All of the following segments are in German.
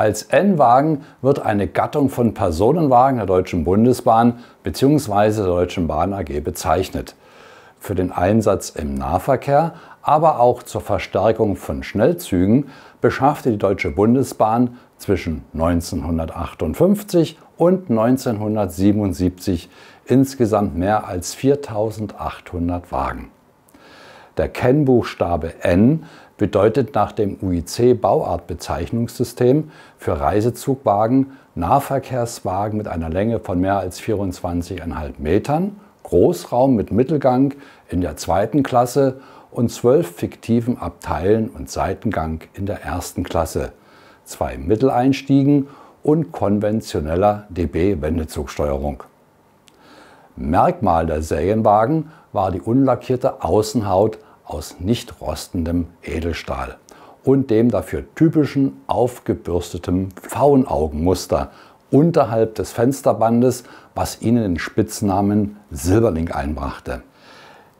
Als N-Wagen wird eine Gattung von Personenwagen der Deutschen Bundesbahn bzw. der Deutschen Bahn AG bezeichnet. Für den Einsatz im Nahverkehr, aber auch zur Verstärkung von Schnellzügen beschaffte die Deutsche Bundesbahn zwischen 1958 und 1977 insgesamt mehr als 4800 Wagen. Der Kennbuchstabe N bedeutet nach dem UIC-Bauartbezeichnungssystem für Reisezugwagen Nahverkehrswagen mit einer Länge von mehr als 24,5 Metern, Großraum mit Mittelgang in der zweiten Klasse und zwölf fiktiven Abteilen und Seitengang in der ersten Klasse, zwei Mitteleinstiegen und konventioneller DB-Wendezugsteuerung. Merkmal der Serienwagen war die unlackierte Außenhaut aus nicht rostendem Edelstahl und dem dafür typischen aufgebürsteten Pfauenaugenmuster unterhalb des Fensterbandes, was ihnen den Spitznamen Silberling einbrachte.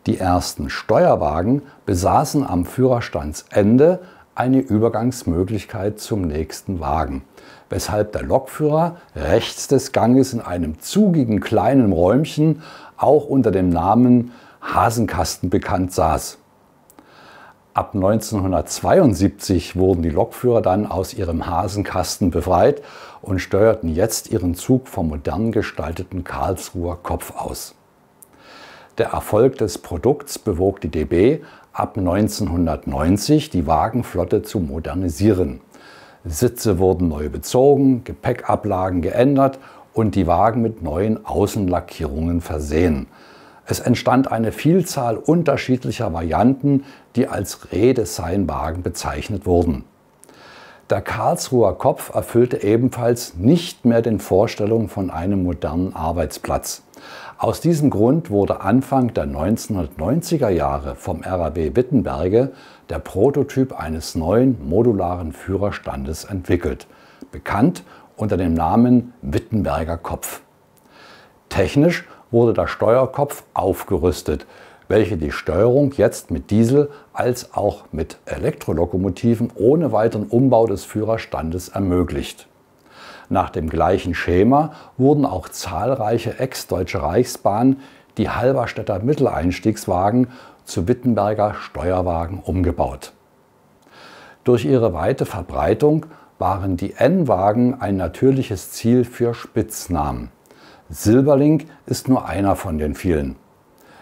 Die ersten Steuerwagen besaßen am Führerstandsende eine Übergangsmöglichkeit zum nächsten Wagen, weshalb der Lokführer rechts des Ganges in einem zugigen kleinen Räumchen auch unter dem Namen Hasenkasten bekannt saß. Ab 1972 wurden die Lokführer dann aus ihrem Hasenkasten befreit und steuerten jetzt ihren Zug vom modern gestalteten Karlsruher Kopf aus. Der Erfolg des Produkts bewog die DB, ab 1990 die Wagenflotte zu modernisieren. Sitze wurden neu bezogen, Gepäckablagen geändert und die Wagen mit neuen Außenlackierungen versehen. Es entstand eine Vielzahl unterschiedlicher Varianten, die als Redesign-Wagen bezeichnet wurden. Der Karlsruher Kopf erfüllte ebenfalls nicht mehr den Vorstellungen von einem modernen Arbeitsplatz. Aus diesem Grund wurde Anfang der 1990er Jahre vom RAW Wittenberge der Prototyp eines neuen modularen Führerstandes entwickelt, bekannt unter dem Namen Wittenberger Kopf. Technisch wurde der Steuerkopf aufgerüstet, welche die Steuerung jetzt mit Diesel als auch mit Elektrolokomotiven ohne weiteren Umbau des Führerstandes ermöglicht nach dem gleichen Schema wurden auch zahlreiche ex-Deutsche Reichsbahnen, die Halberstädter Mitteleinstiegswagen zu Wittenberger Steuerwagen umgebaut. Durch ihre weite Verbreitung waren die N-Wagen ein natürliches Ziel für Spitznamen. Silberling ist nur einer von den vielen.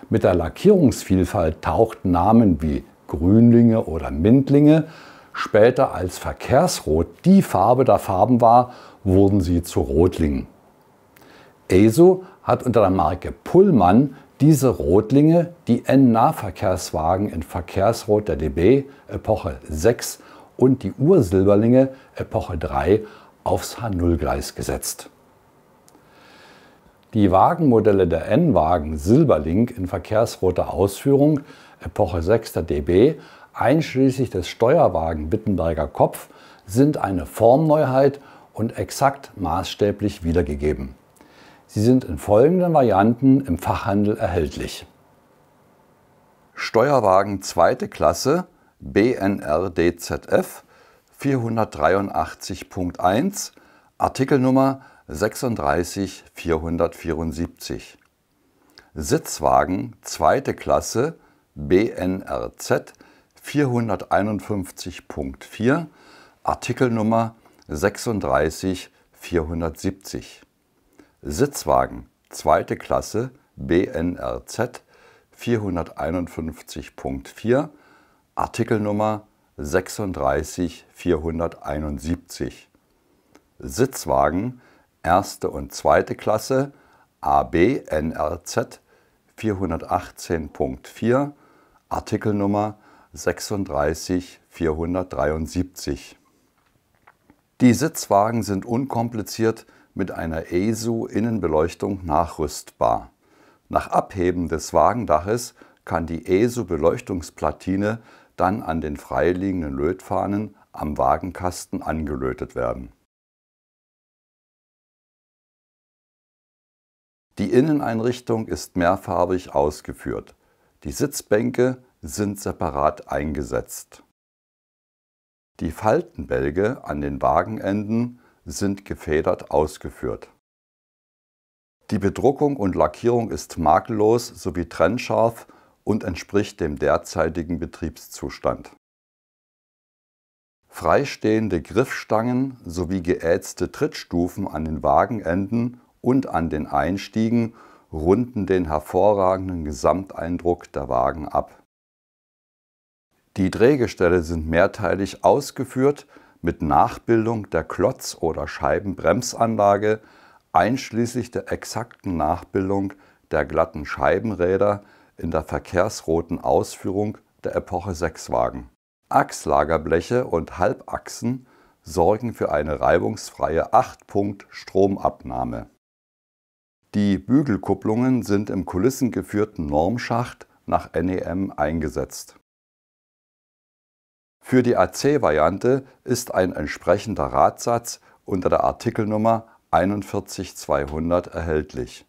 Mit der Lackierungsvielfalt tauchten Namen wie Grünlinge oder Mindlinge Später, als Verkehrsrot die Farbe der Farben war, wurden sie zu Rotlingen. ESO hat unter der Marke Pullmann diese Rotlinge, die N-Nahverkehrswagen in Verkehrsrot der DB Epoche 6 und die Ursilberlinge Epoche 3 aufs H0-Gleis gesetzt. Die Wagenmodelle der N-Wagen Silberlink in verkehrsroter Ausführung Epoche 6 der DB einschließlich des Steuerwagen Wittenberger Kopf sind eine Formneuheit und exakt maßstäblich wiedergegeben. Sie sind in folgenden Varianten im Fachhandel erhältlich. Steuerwagen 2. Klasse BNR DZF 483.1 Artikelnummer 36474 Sitzwagen 2. Klasse BNRZ 451.4 Artikelnummer 36470. Sitzwagen zweite Klasse BNRZ 451.4 Artikelnummer 36471. Sitzwagen erste und zweite Klasse ABNRZ 418.4 Artikelnummer 36 473. Die Sitzwagen sind unkompliziert mit einer ESU-Innenbeleuchtung nachrüstbar. Nach Abheben des Wagendaches kann die ESU-Beleuchtungsplatine dann an den freiliegenden Lötfahnen am Wagenkasten angelötet werden. Die Inneneinrichtung ist mehrfarbig ausgeführt. Die Sitzbänke sind separat eingesetzt. Die Faltenbälge an den Wagenenden sind gefedert ausgeführt. Die Bedruckung und Lackierung ist makellos sowie trennscharf und entspricht dem derzeitigen Betriebszustand. Freistehende Griffstangen sowie geätzte Trittstufen an den Wagenenden und an den Einstiegen runden den hervorragenden Gesamteindruck der Wagen ab. Die Drehgestelle sind mehrteilig ausgeführt mit Nachbildung der Klotz- oder Scheibenbremsanlage einschließlich der exakten Nachbildung der glatten Scheibenräder in der verkehrsroten Ausführung der Epoche 6 Wagen. Achslagerbleche und Halbachsen sorgen für eine reibungsfreie 8-Punkt-Stromabnahme. Die Bügelkupplungen sind im kulissengeführten Normschacht nach NEM eingesetzt. Für die AC-Variante ist ein entsprechender Radsatz unter der Artikelnummer 41200 erhältlich.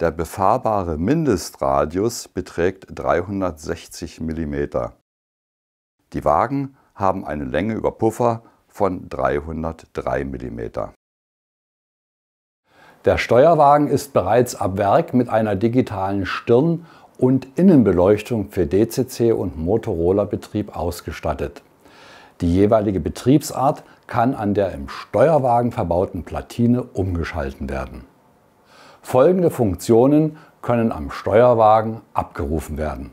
Der befahrbare Mindestradius beträgt 360 mm. Die Wagen haben eine Länge über Puffer von 303 mm. Der Steuerwagen ist bereits ab Werk mit einer digitalen Stirn- und Innenbeleuchtung für DCC und Motorola-Betrieb ausgestattet. Die jeweilige Betriebsart kann an der im Steuerwagen verbauten Platine umgeschalten werden. Folgende Funktionen können am Steuerwagen abgerufen werden.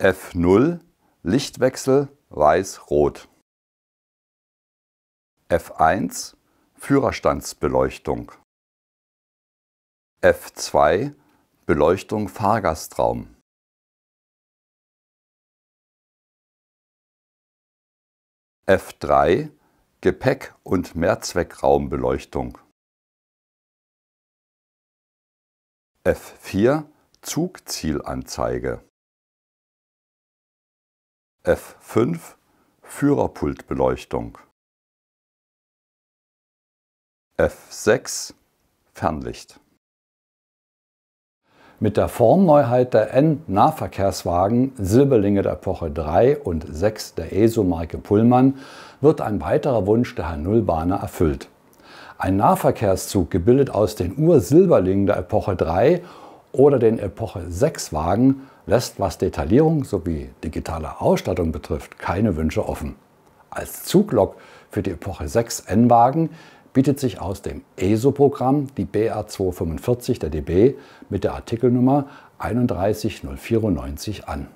F0 Lichtwechsel weiß-rot. F1 Führerstandsbeleuchtung. F2 Beleuchtung Fahrgastraum F3 Gepäck- und Mehrzweckraumbeleuchtung F4 Zugzielanzeige F5 Führerpultbeleuchtung F6 Fernlicht mit der Formneuheit der N-Nahverkehrswagen Silberlinge der Epoche 3 und 6 der ESO-Marke Pullmann wird ein weiterer Wunsch der H0-Bahner erfüllt. Ein Nahverkehrszug gebildet aus den Ur-Silberlingen der Epoche 3 oder den Epoche 6 Wagen lässt, was Detaillierung sowie digitale Ausstattung betrifft, keine Wünsche offen. Als Zuglok für die Epoche 6 N-Wagen bietet sich aus dem ESO-Programm die BA 245 der DB mit der Artikelnummer 31094 an.